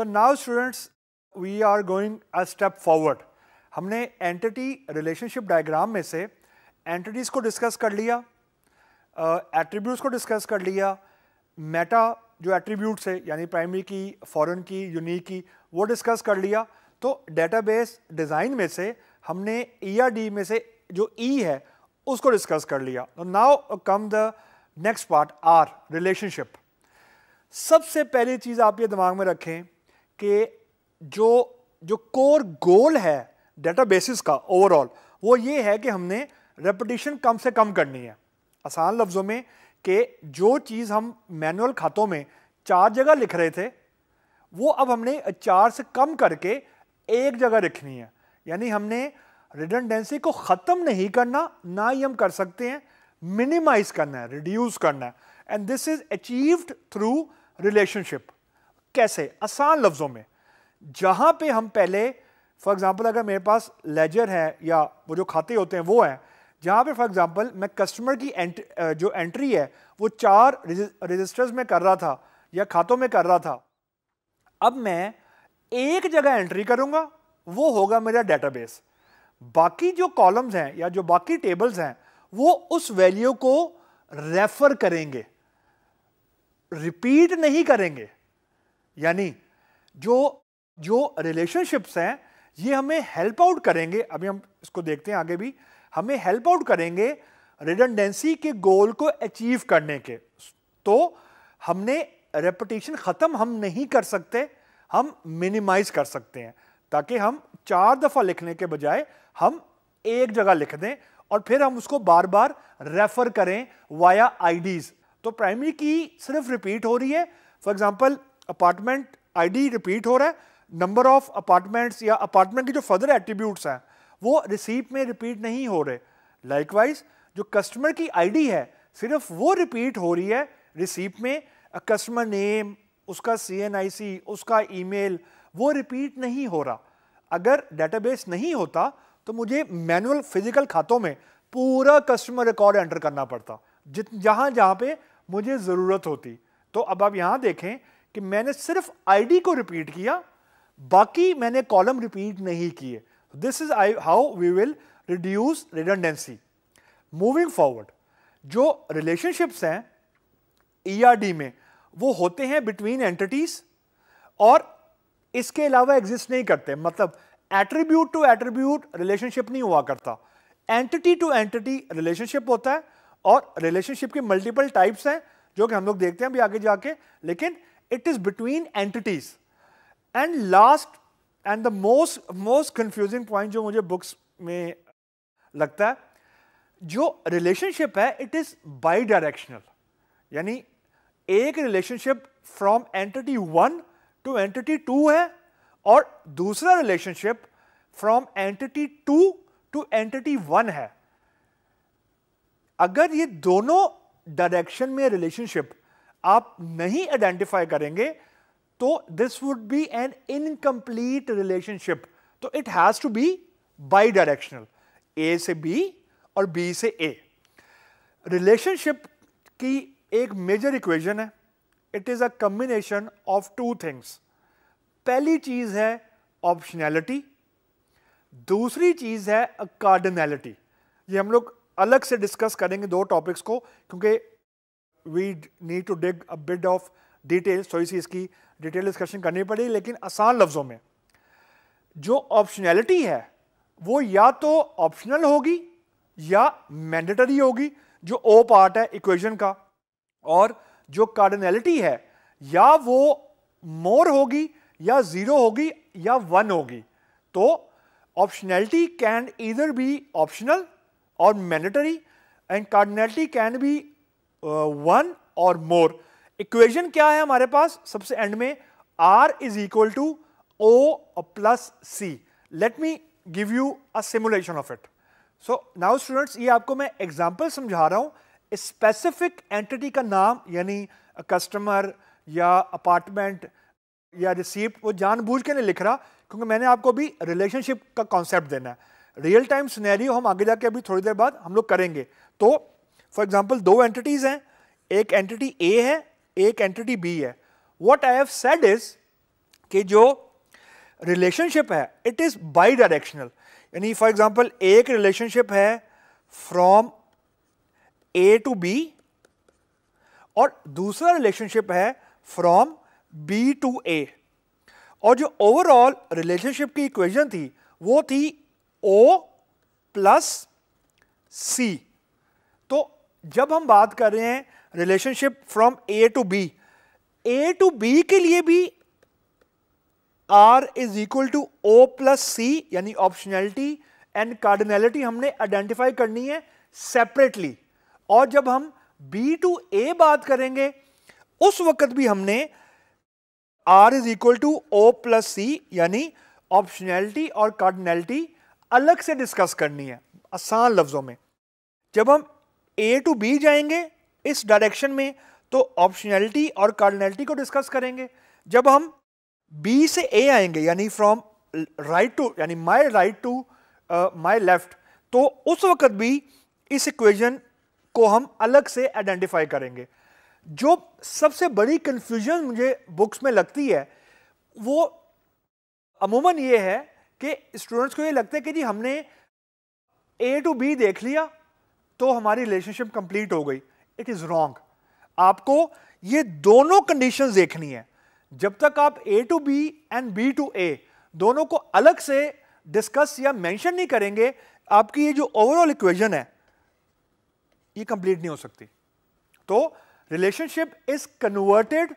so now students we are going a step forward हमने entity relationship diagram में से entities को discuss कर लिया एट्रीब्यूट्स uh, को डिस्कस कर लिया मेटा जो एट्रीब्यूट्स है यानी प्राइमरी की फॉरेन की यूनिक की वो डिस्कस कर लिया तो डेटाबेस डिज़ाइन में से हमने ई e में से जो ई e है उसको डिस्कस कर लिया now come the next part are relationship सबसे पहली चीज़ आप ये दिमाग में रखें कि जो जो कोर गोल है डेटा बेसिस का ओवरऑल वो ये है कि हमने रेपटिशन कम से कम करनी है आसान लफ्ज़ों में कि जो चीज़ हम मैनुअल खातों में चार जगह लिख रहे थे वो अब हमने चार से कम करके एक जगह लिखनी है यानी हमने रिडनडेंसी को ख़त्म नहीं करना ना ही हम कर सकते हैं मिनिमाइज करना है रिड्यूस करना है and this is achieved through relationship कैसे आसान लफ्ज़ों में जहां पे हम पहले फॉर एग्ज़ाम्पल अगर मेरे पास लेजर है या वो जो खाते होते हैं वो है जहां पे फॉर एग्ज़ाम्पल मैं कस्टमर की एंट, जो एंट्री है वो चार रजिस्टर्स में कर रहा था या खातों में कर रहा था अब मैं एक जगह एंट्री करूँगा वो होगा मेरा डेटाबेस बाकी जो कॉलम्स हैं या जो बाकी टेबल्स हैं वो उस वैल्यू को रेफर करेंगे रिपीट नहीं करेंगे यानी जो जो रिलेशनशिप्स हैं ये हमें हेल्प आउट करेंगे अभी हम इसको देखते हैं आगे भी हमें हेल्प आउट करेंगे रिडंडेंसी के गोल को अचीव करने के तो हमने रेपटेशन ख़त्म हम नहीं कर सकते हम मिनिमाइज कर सकते हैं ताकि हम चार दफ़ा लिखने के बजाय हम एक जगह लिख दें और फिर हम उसको बार बार रेफ़र करें वाया आईडीज़ तो प्राइमरी की सिर्फ रिपीट हो रही है for example apartment ID repeat हो रहा है नंबर ऑफ अपार्टमेंट्स या अपार्टमेंट के जो फर्दर एट्रीब्यूट्स हैं वो रिसीप में रिपीट नहीं हो रहे लाइकवाइज जो कस्टमर की आईडी है सिर्फ वो रिपीट हो रही है रिसीप में कस्टमर नेम उसका सी उसका ईमेल वो रिपीट नहीं हो रहा अगर डेटाबेस नहीं होता तो मुझे मैनुअल फिजिकल खातों में पूरा कस्टमर रिकॉर्ड एंटर करना पड़ता जित जहाँ जहाँ पे मुझे ज़रूरत होती तो अब आप यहाँ देखें कि मैंने सिर्फ आईडी को रिपीट किया बाकी मैंने कॉलम रिपीट नहीं किए this is I how we will reduce redundancy moving forward जो रिलेशनशिप्स हैं ईआरडी e में वो होते हैं बिटवीन एंटिटीज और इसके अलावा एग्जिस्ट नहीं करते मतलब एट्रीब्यूट टू एट्रीब्यूट रिलेशनशिप नहीं हुआ करता एंटिटी टू एंटिटी रिलेशनशिप होता है और रिलेशनशिप के मल्टीपल टाइप्स हैं जो कि हम लोग देखते हैं अभी आगे जाके लेकिन it is between entities and last and the most most confusing point jo mujhe books mein lagta hai jo relationship hai it is bidirectional yani ek relationship from entity 1 to entity 2 hai aur dusra relationship from entity 2 to entity 1 hai agar ye dono direction में relationship आप नहीं identify करेंगे तो this would be an incomplete relationship तो it has to be bidirectional A से B और B से A relationship की एक मेजर इक्वेशन है it is a combination of two things पहली चीज़ है ऑप्शनैलिटी दूसरी चीज़ है कार्डनैलिटी ये हम लोग अलग से डिस्कस करेंगे दो टॉपिक्स को क्योंकि we need to dig a bit of details थोड़ी सी इसकी डिटेल डिस्कशन करनी पड़ेगी लेकिन आसान लफ्ज़ों में जो ऑप्शनैलिटी है वो या तो ऑप्शनल होगी या मैंडेटरी होगी जो ओ पार्ट है इक्वेशन का और जो कार्डनैलिटी है या वो मोर होगी या ज़ीरो होगी या वन होगी तो ऑप्शनैलिटी कैन इधर बी ऑप्शनल और mandatory and cardinality can be one और मोर इक्वेशन क्या है हमारे पास सबसे एंड में R is equal to O plus C let me give you a simulation of it so now students ये आपको मैं एग्जाम्पल समझा रहा हूं स्पेसिफिक एंटिटी का नाम यानी कस्टमर या अपार्टमेंट या रिसीप्ट वो जानबूझ के नहीं लिख रहा क्योंकि मैंने आपको अभी रिलेशनशिप का कॉन्सेप्ट देना है रियल टाइम सिनेरियो हम आगे जाके अभी थोड़ी देर बाद हम लोग करेंगे तो फॉर एग्जाम्पल दो एंटिटीज हैं एक एंटिटी ए है एक एंटिटी बी है what I have said is कि जो रिलेशनशिप है इट इज़ बाई डायरेक्शनल यानी फॉर एग्जाम्पल एक रिलेशनशिप है फ्रॉम ए टू बी और दूसरा रिलेशनशिप है फ्रॉम बी टू ए और जो ओवरऑल रिलेशनशिप की इक्वेशन थी वो थी ओ प्लस सी जब हम बात कर रहे हैं relationship from A to B A to B के लिए भी R is equal to O plus C यानी ऑप्शनैलिटी एंड कार्डिनेलिटी हमने आइडेंटिफाई करनी है सेपरेटली और जब हम बी टू ए बात करेंगे उस वक्त भी हमने R is equal to O plus C यानी ऑप्शनैलिटी और कार्डिनेलिटी अलग से डिस्कस करनी है आसान लफ्ज़ों में जब हम ए टू बी जाएंगे इस डायरेक्शन में तो ऑप्शनैलिटी और कार्डनैलिटी को डिस्कस करेंगे जब हम बी से ए आएंगे यानी फ्रॉम राइट टू यानी my right to my left तो उस वक्त भी इस इक्वेजन को हम अलग से आइडेंटिफाई करेंगे जो सबसे बड़ी कंफ्यूजन मुझे बुक्स में लगती है वो अमूमन ये है कि स्टूडेंट्स को ये लगता है कि जी हमने ए टू बी देख लिया तो हमारी रिलेशनशिप कंप्लीट हो गई इट इज रॉन्ग आपको ये दोनों कंडीशन देखनी है जब तक आप A to B and B to A दोनों को अलग से डिस्कस या मेंशन नहीं करेंगे आपकी ये जो ओवरऑल इक्वेशन है ये कंप्लीट नहीं हो सकती तो relationship is converted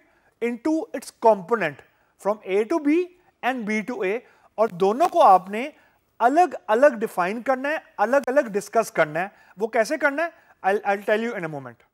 into its component from A to B and B to A और दोनों को आपने अलग अलग डिफाइन करना है अलग अलग डिस्कस करना है वो कैसे करना है I tell you in a moment